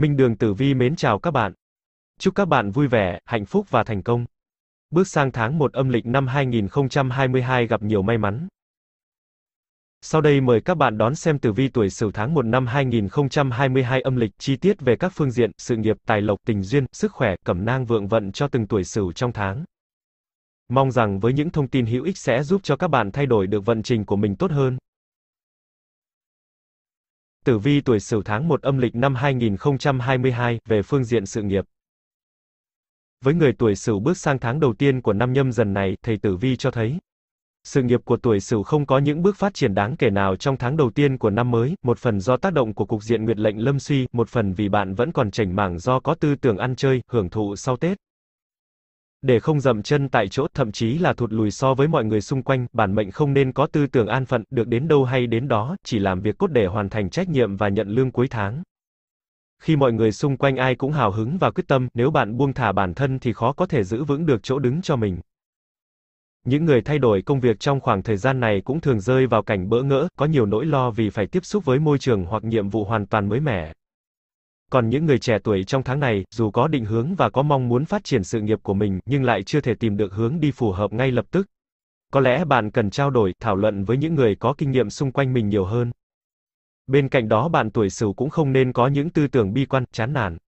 Minh Đường Tử Vi mến chào các bạn. Chúc các bạn vui vẻ, hạnh phúc và thành công. Bước sang tháng 1 âm lịch năm 2022 gặp nhiều may mắn. Sau đây mời các bạn đón xem tử vi tuổi Sửu tháng 1 năm 2022 âm lịch chi tiết về các phương diện sự nghiệp, tài lộc, tình duyên, sức khỏe, cẩm nang vượng vận cho từng tuổi Sửu trong tháng. Mong rằng với những thông tin hữu ích sẽ giúp cho các bạn thay đổi được vận trình của mình tốt hơn. Tử vi tuổi Sửu tháng 1 âm lịch năm 2022 về phương diện sự nghiệp. Với người tuổi Sửu bước sang tháng đầu tiên của năm nhâm dần này, thầy Tử vi cho thấy sự nghiệp của tuổi Sửu không có những bước phát triển đáng kể nào trong tháng đầu tiên của năm mới, một phần do tác động của cục diện nguyệt lệnh lâm suy, một phần vì bạn vẫn còn chảnh mảng do có tư tưởng ăn chơi, hưởng thụ sau Tết để không dậm chân tại chỗ, thậm chí là thụt lùi so với mọi người xung quanh, bản mệnh không nên có tư tưởng an phận, được đến đâu hay đến đó, chỉ làm việc cốt để hoàn thành trách nhiệm và nhận lương cuối tháng. Khi mọi người xung quanh ai cũng hào hứng và quyết tâm, nếu bạn buông thả bản thân thì khó có thể giữ vững được chỗ đứng cho mình. Những người thay đổi công việc trong khoảng thời gian này cũng thường rơi vào cảnh bỡ ngỡ, có nhiều nỗi lo vì phải tiếp xúc với môi trường hoặc nhiệm vụ hoàn toàn mới mẻ. Còn những người trẻ tuổi trong tháng này, dù có định hướng và có mong muốn phát triển sự nghiệp của mình, nhưng lại chưa thể tìm được hướng đi phù hợp ngay lập tức. Có lẽ bạn cần trao đổi, thảo luận với những người có kinh nghiệm xung quanh mình nhiều hơn. Bên cạnh đó bạn tuổi sửu cũng không nên có những tư tưởng bi quan, chán nản.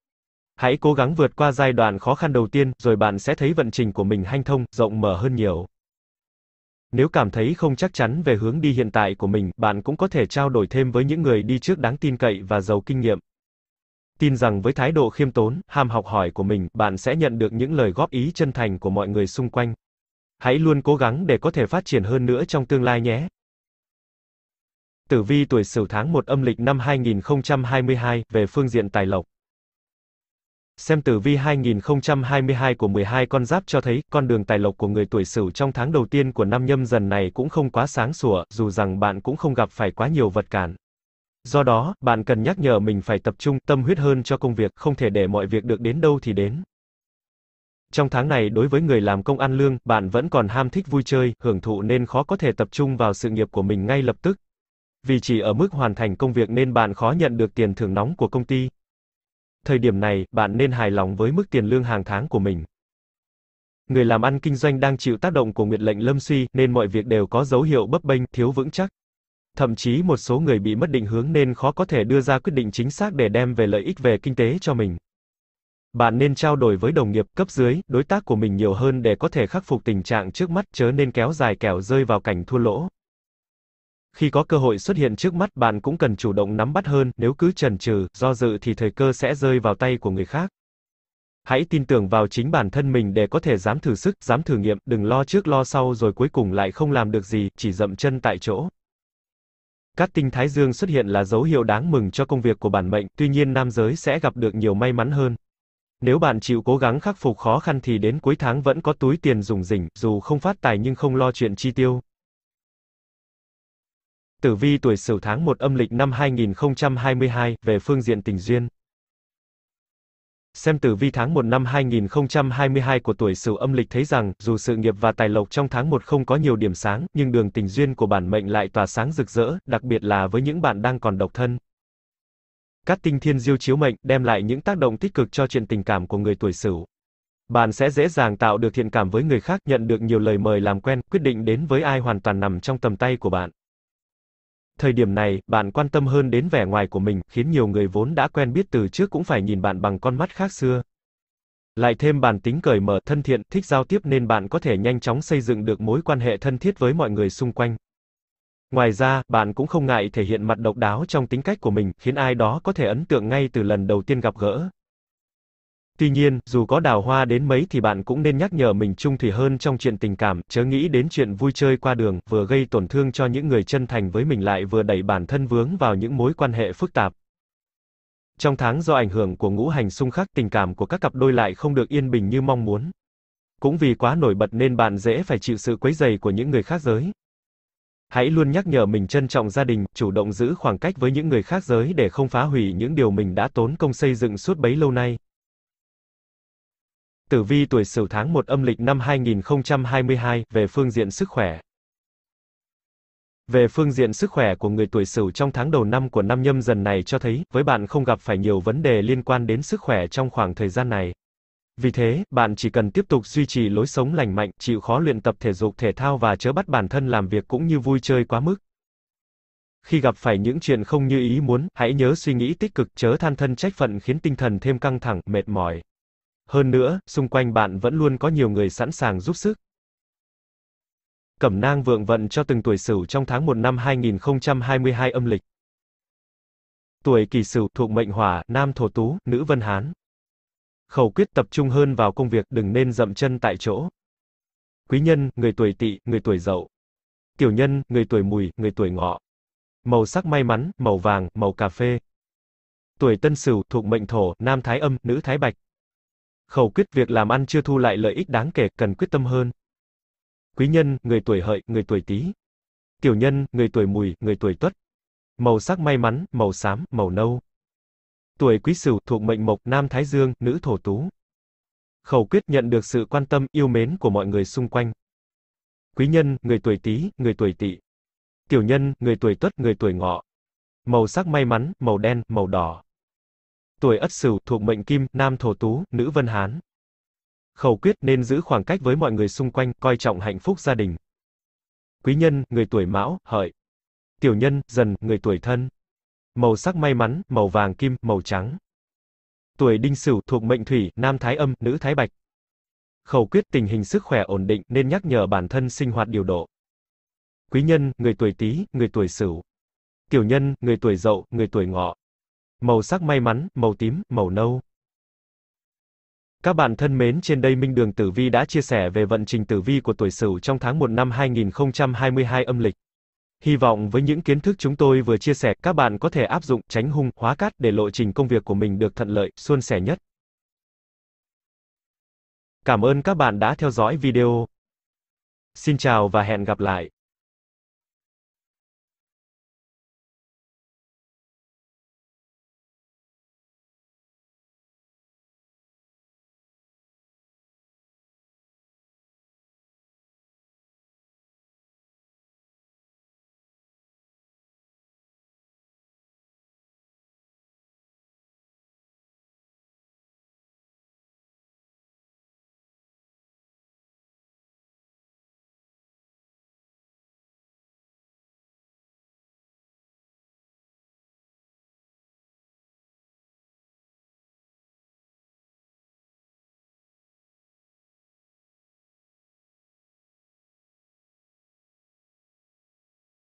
Hãy cố gắng vượt qua giai đoạn khó khăn đầu tiên, rồi bạn sẽ thấy vận trình của mình hanh thông, rộng mở hơn nhiều. Nếu cảm thấy không chắc chắn về hướng đi hiện tại của mình, bạn cũng có thể trao đổi thêm với những người đi trước đáng tin cậy và giàu kinh nghiệm. Tin rằng với thái độ khiêm tốn, ham học hỏi của mình, bạn sẽ nhận được những lời góp ý chân thành của mọi người xung quanh. Hãy luôn cố gắng để có thể phát triển hơn nữa trong tương lai nhé. Tử vi tuổi Sửu tháng 1 âm lịch năm 2022 về phương diện tài lộc. Xem tử vi 2022 của 12 con giáp cho thấy, con đường tài lộc của người tuổi Sửu trong tháng đầu tiên của năm nhâm dần này cũng không quá sáng sủa, dù rằng bạn cũng không gặp phải quá nhiều vật cản. Do đó, bạn cần nhắc nhở mình phải tập trung, tâm huyết hơn cho công việc, không thể để mọi việc được đến đâu thì đến. Trong tháng này đối với người làm công ăn lương, bạn vẫn còn ham thích vui chơi, hưởng thụ nên khó có thể tập trung vào sự nghiệp của mình ngay lập tức. Vì chỉ ở mức hoàn thành công việc nên bạn khó nhận được tiền thưởng nóng của công ty. Thời điểm này, bạn nên hài lòng với mức tiền lương hàng tháng của mình. Người làm ăn kinh doanh đang chịu tác động của nguyệt lệnh lâm suy nên mọi việc đều có dấu hiệu bấp bênh, thiếu vững chắc thậm chí một số người bị mất định hướng nên khó có thể đưa ra quyết định chính xác để đem về lợi ích về kinh tế cho mình. Bạn nên trao đổi với đồng nghiệp, cấp dưới, đối tác của mình nhiều hơn để có thể khắc phục tình trạng trước mắt, chớ nên kéo dài kẻo rơi vào cảnh thua lỗ. Khi có cơ hội xuất hiện trước mắt, bạn cũng cần chủ động nắm bắt hơn, nếu cứ chần chừ, do dự thì thời cơ sẽ rơi vào tay của người khác. Hãy tin tưởng vào chính bản thân mình để có thể dám thử sức, dám thử nghiệm, đừng lo trước lo sau rồi cuối cùng lại không làm được gì, chỉ dậm chân tại chỗ. Các tinh thái dương xuất hiện là dấu hiệu đáng mừng cho công việc của bản mệnh, tuy nhiên nam giới sẽ gặp được nhiều may mắn hơn. Nếu bạn chịu cố gắng khắc phục khó khăn thì đến cuối tháng vẫn có túi tiền dùng rỉnh, dù không phát tài nhưng không lo chuyện chi tiêu. Tử vi tuổi Sửu tháng 1 âm lịch năm 2022, về phương diện tình duyên. Xem tử vi tháng 1 năm 2022 của tuổi Sửu âm lịch thấy rằng, dù sự nghiệp và tài lộc trong tháng 1 không có nhiều điểm sáng, nhưng đường tình duyên của bản mệnh lại tỏa sáng rực rỡ, đặc biệt là với những bạn đang còn độc thân. Các tinh thiên diêu chiếu mệnh đem lại những tác động tích cực cho chuyện tình cảm của người tuổi Sửu. Bạn sẽ dễ dàng tạo được thiện cảm với người khác, nhận được nhiều lời mời làm quen, quyết định đến với ai hoàn toàn nằm trong tầm tay của bạn. Thời điểm này, bạn quan tâm hơn đến vẻ ngoài của mình, khiến nhiều người vốn đã quen biết từ trước cũng phải nhìn bạn bằng con mắt khác xưa. Lại thêm bản tính cởi mở, thân thiện, thích giao tiếp nên bạn có thể nhanh chóng xây dựng được mối quan hệ thân thiết với mọi người xung quanh. Ngoài ra, bạn cũng không ngại thể hiện mặt độc đáo trong tính cách của mình, khiến ai đó có thể ấn tượng ngay từ lần đầu tiên gặp gỡ. Tuy nhiên, dù có đào hoa đến mấy thì bạn cũng nên nhắc nhở mình trung thủy hơn trong chuyện tình cảm, chớ nghĩ đến chuyện vui chơi qua đường, vừa gây tổn thương cho những người chân thành với mình lại vừa đẩy bản thân vướng vào những mối quan hệ phức tạp. Trong tháng do ảnh hưởng của ngũ hành xung khắc, tình cảm của các cặp đôi lại không được yên bình như mong muốn. Cũng vì quá nổi bật nên bạn dễ phải chịu sự quấy rầy của những người khác giới. Hãy luôn nhắc nhở mình trân trọng gia đình, chủ động giữ khoảng cách với những người khác giới để không phá hủy những điều mình đã tốn công xây dựng suốt bấy lâu nay. Tử vi tuổi Sửu tháng 1 âm lịch năm 2022 về phương diện sức khỏe. Về phương diện sức khỏe của người tuổi Sửu trong tháng đầu năm của năm nhâm dần này cho thấy, với bạn không gặp phải nhiều vấn đề liên quan đến sức khỏe trong khoảng thời gian này. Vì thế, bạn chỉ cần tiếp tục duy trì lối sống lành mạnh, chịu khó luyện tập thể dục thể thao và chớ bắt bản thân làm việc cũng như vui chơi quá mức. Khi gặp phải những chuyện không như ý muốn, hãy nhớ suy nghĩ tích cực, chớ than thân trách phận khiến tinh thần thêm căng thẳng, mệt mỏi. Hơn nữa, xung quanh bạn vẫn luôn có nhiều người sẵn sàng giúp sức. Cẩm nang vượng vận cho từng tuổi Sửu trong tháng 1 năm 2022 âm lịch. Tuổi Kỷ Sửu thuộc mệnh Hỏa, nam Thổ Tú, nữ Vân Hán. Khẩu quyết tập trung hơn vào công việc, đừng nên dậm chân tại chỗ. Quý nhân, người tuổi Tỵ, người tuổi Dậu. Tiểu nhân, người tuổi Mùi, người tuổi Ngọ. Màu sắc may mắn, màu vàng, màu cà phê. Tuổi Tân Sửu thuộc mệnh Thổ, nam Thái Âm, nữ Thái Bạch. Khẩu quyết việc làm ăn chưa thu lại lợi ích đáng kể, cần quyết tâm hơn. Quý nhân, người tuổi hợi, người tuổi tý. Tiểu nhân, người tuổi mùi, người tuổi tuất. Màu sắc may mắn, màu xám, màu nâu. Tuổi quý sửu thuộc mệnh mộc, nam thái dương, nữ thổ tú. Khẩu quyết nhận được sự quan tâm, yêu mến của mọi người xung quanh. Quý nhân, người tuổi tý, người tuổi tỵ. Tiểu nhân, người tuổi tuất, người tuổi ngọ. Màu sắc may mắn, màu đen, màu đỏ tuổi Ất Sửu thuộc mệnh Kim, nam Thổ Tú, nữ Vân Hán. Khẩu quyết nên giữ khoảng cách với mọi người xung quanh, coi trọng hạnh phúc gia đình. Quý nhân, người tuổi Mão, Hợi. Tiểu nhân, Dần, người tuổi Thân. Màu sắc may mắn, màu vàng kim, màu trắng. Tuổi Đinh Sửu thuộc mệnh Thủy, nam Thái Âm, nữ Thái Bạch. Khẩu quyết tình hình sức khỏe ổn định nên nhắc nhở bản thân sinh hoạt điều độ. Quý nhân, người tuổi Tý, người tuổi Sửu. Tiểu nhân, người tuổi Dậu, người tuổi Ngọ. Màu sắc may mắn, màu tím, màu nâu. Các bạn thân mến, trên đây Minh Đường Tử Vi đã chia sẻ về vận trình tử vi của tuổi Sửu trong tháng 1 năm 2022 âm lịch. Hy vọng với những kiến thức chúng tôi vừa chia sẻ, các bạn có thể áp dụng tránh hung, hóa cát để lộ trình công việc của mình được thuận lợi, suôn sẻ nhất. Cảm ơn các bạn đã theo dõi video. Xin chào và hẹn gặp lại.